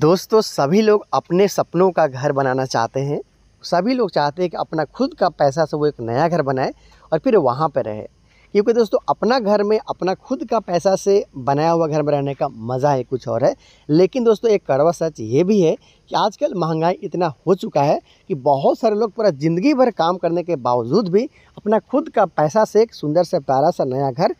दोस्तों सभी लोग अपने सपनों का घर बनाना चाहते हैं सभी लोग चाहते हैं कि अपना खुद का पैसा से वो एक नया घर बनाए और फिर वहाँ पर रहे क्योंकि दोस्तों अपना घर में अपना खुद का पैसा से बनाया हुआ घर में रहने का मज़ा है कुछ और है लेकिन दोस्तों एक कड़वा सच ये भी है कि आजकल महंगाई इतना हो चुका है कि बहुत सारे लोग पूरा ज़िंदगी भर काम करने के बावजूद भी अपना खुद का पैसा से एक सुंदर से प्यारा सा नया घर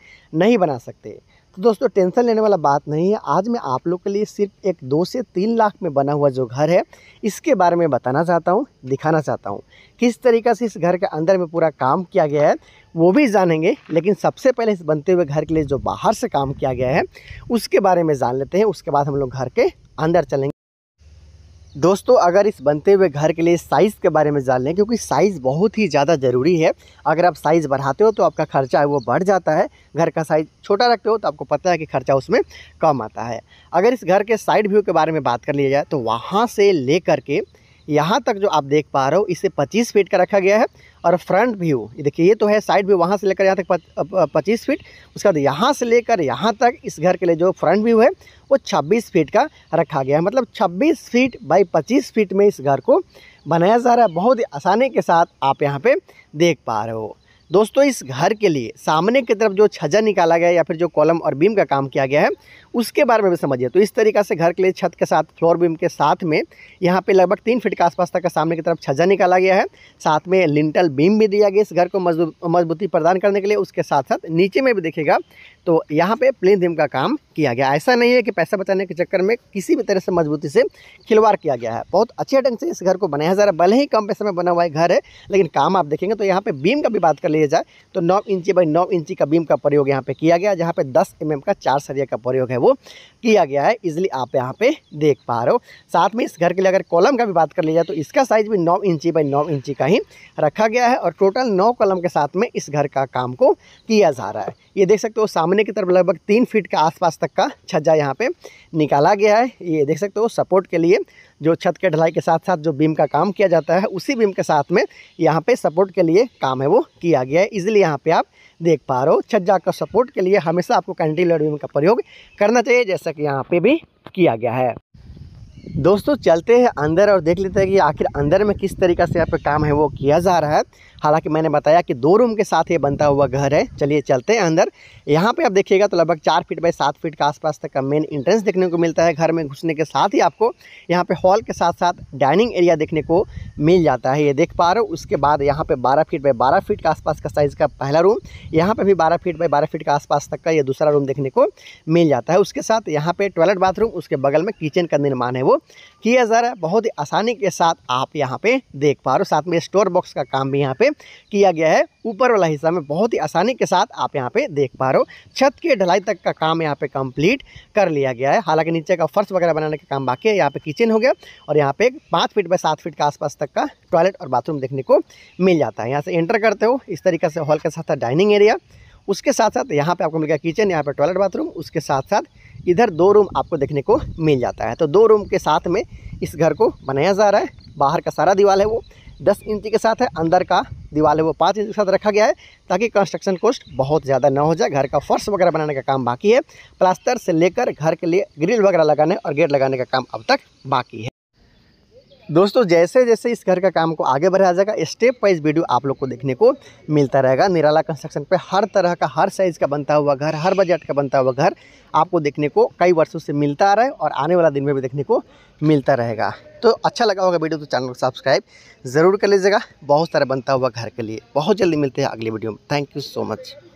नहीं बना सकते तो दोस्तों टेंशन लेने वाला बात नहीं है आज मैं आप लोग के लिए सिर्फ एक दो से तीन लाख में बना हुआ जो घर है इसके बारे में बताना चाहता हूँ दिखाना चाहता हूँ किस तरीका से इस घर के अंदर में पूरा काम किया गया है वो भी जानेंगे लेकिन सबसे पहले इस बनते हुए घर के लिए जो बाहर से काम किया गया है उसके बारे में जान लेते हैं उसके बाद हम लोग घर के अंदर चलेंगे दोस्तों अगर इस बनते हुए घर के लिए साइज़ के बारे में जान लें क्योंकि साइज़ बहुत ही ज़्यादा ज़रूरी है अगर आप साइज़ बढ़ाते हो तो आपका खर्चा है वो बढ़ जाता है घर का साइज़ छोटा रखते हो तो आपको पता है कि खर्चा उसमें कम आता है अगर इस घर के साइड व्यू के बारे में बात कर लिया जाए तो वहाँ से ले करके यहाँ तक जो आप देख पा रहे हो इसे 25 फीट का रखा गया है और फ्रंट व्यू देखिए ये तो है साइड व्यू वहाँ से लेकर यहाँ तक 25 फीट उसके बाद यहाँ से लेकर यहाँ तक इस घर के लिए जो फ्रंट व्यू है वो 26 फीट का रखा गया है मतलब 26 फीट बाई 25 फीट में इस घर को बनाया जा रहा है बहुत ही आसानी के साथ आप यहाँ पर देख पा रहे हो दोस्तों इस घर के लिए सामने की तरफ जो छज्जा निकाला गया या फिर जो कॉलम और बीम का काम किया गया है उसके बारे में भी समझिए तो इस तरीका से घर के लिए छत के साथ फ्लोर बीम के साथ में यहाँ पे लगभग तीन फीट के आसपास तक का सामने की तरफ छज्जा निकाला गया है साथ में लिंटल बीम भी दिया गया इस घर को मजबूती प्रदान करने के लिए उसके साथ साथ नीचे में भी देखेगा तो यहाँ पे प्लेन बीम का काम किया गया ऐसा नहीं है कि पैसा बचाने के चक्कर में किसी भी तरह से मजबूती से खिलवाड़ किया गया है बहुत अच्छे ढंग से इस घर को बनाया जा रहा है भले ही कम पैसे में बना हुआ है घर है लेकिन काम आप देखेंगे तो यहाँ पे बीम का भी बात कर लिया जाए तो नौ इंची बाई नौ इंची का बीम का प्रयोग यहाँ पे किया गया जहाँ पे दस एम का चार सरिया का प्रयोग है वो किया गया है इजिली आप यहाँ पे देख पा रहे हो साथ में इस घर के लिए अगर कॉलम का भी बात कर लिया जाए तो इसका साइज़ भी नौ इंची बाई नौ इंची का ही रखा गया है और टोटल नौ कॉलम के साथ में इस घर का काम को किया जा रहा है ये देख सकते हो सामने की तरफ लगभग तीन फीट के आसपास तक का छज्जा यहाँ पे निकाला गया है ये देख सकते हो सपोर्ट के लिए जो छत के ढलाई के साथ साथ जो बीम का काम किया जाता है उसी बीम के साथ में यहाँ पे सपोर्ट के लिए काम है वो किया गया है इजिली यहाँ पे आप देख पा रहे हो छत जाकर सपोर्ट के लिए हमेशा आपको कैंटिलर बीम का प्रयोग करना चाहिए जैसा कि यहाँ पे भी किया गया है दोस्तों चलते हैं अंदर और देख लेते हैं कि आखिर अंदर में किस तरीका से यहाँ पर काम है वो किया जा रहा है हालांकि मैंने बताया कि दो रूम के साथ ये बनता हुआ घर है चलिए चलते हैं अंदर यहाँ पे आप देखिएगा तो लगभग चार फीट बाई सात फीट के आसपास तक का मेन इंट्रेंस देखने को मिलता है घर में घुसने के साथ ही आपको यहाँ पर हॉल के साथ साथ डाइनिंग एरिया देखने को मिल जाता है ये देख पा रहे हो उसके बाद यहाँ पर बारह फीट बाई बारह फीट के आसपास का साइज़ का पहला रूम यहाँ पर भी बारह फीट बाई बारह फीट के आसपास तक का ये दूसरा रूम देखने को मिल जाता है उसके साथ यहाँ पर टॉयलेट बाथरूम उसके बगल में किचन का निर्माण है वो किया जा रहा है बहुत ही आसानी के साथ आप यहाँ पे देख पा रहे हो साथ में स्टोर बॉक्स का काम भी यहाँ पे किया गया है ऊपर वाला हिस्सा में बहुत ही आसानी के साथ आप यहाँ पे देख पा रहे हो छत के ढलाई तक का काम यहाँ पे कंप्लीट कर लिया गया है हालांकि नीचे का फर्श वगैरह बनाने का काम बाकी है यहाँ पे किचन हो गया और यहाँ पे पाँच फीट बाय सात फीट के आसपास तक का टॉयलेट और बाथरूम देखने को मिल जाता है यहाँ से एंटर करते हो इस तरीके से हॉल के साथ डाइनिंग एरिया उसके साथ साथ यहाँ पे आपको मिल गया किचन यहाँ पे टॉयलेट बाथरूम उसके साथ साथ इधर दो रूम आपको देखने को मिल जाता है तो दो रूम के साथ में इस घर को बनाया जा रहा है बाहर का सारा दीवार है वो दस इंची के साथ है अंदर का दीवार है वो पाँच इंच के साथ रखा गया है ताकि कंस्ट्रक्शन कॉस्ट बहुत ज़्यादा ना हो जाए घर का फर्श वगैरह बनाने का काम बाकी है प्लास्टर से लेकर घर के लिए ग्रिल वगैरह लगाने और गेट लगाने का काम अब तक बाकी है दोस्तों जैसे जैसे इस घर का काम को आगे बढ़ाया जाएगा स्टेप वाइज वीडियो आप लोग को देखने को मिलता रहेगा निराला कंस्ट्रक्शन पे हर तरह का हर साइज़ का बनता हुआ घर हर बजट का बनता हुआ घर आपको देखने को कई वर्षों से मिलता आ रहा है और आने वाला दिन में भी देखने को मिलता रहेगा तो अच्छा लगा होगा वीडियो तो चैनल को सब्सक्राइब ज़रूर कर लीजिएगा बहुत सारा बनता हुआ घर के लिए बहुत जल्दी मिलते हैं अगली वीडियो में थैंक यू सो मच